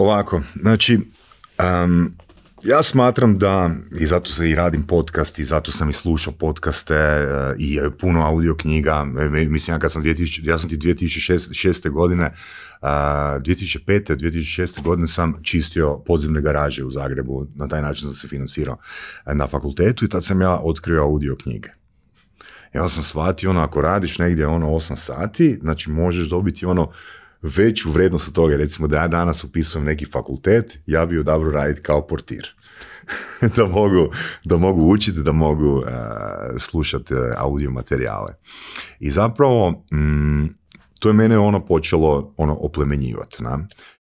Ovako, znači, ja smatram da, i zato se i radim podcast, i zato sam i slušao podcaste, eh, i eh, puno audio knjiga, e, mislim ja kad sam, 2000, ja sam ti 2006. godine, 2005. Eh, 2006. godine sam čistio podzemne garaže u Zagrebu, na taj način sam se financirao na fakultetu i tad sam ja otkrio audio knjige. Ja sam shvatio, ono, ako radiš negdje ono 8 sati, znači možeš dobiti ono veću vrednost od toga. Recimo da ja danas upisujem neki fakultet, ja bi odabrao raditi kao portir. da, mogu, da mogu učiti, da mogu uh, eh, slušati eh, audio materijale. I zapravo, mm, to je mene ono počelo ono oplemenjivati. Na?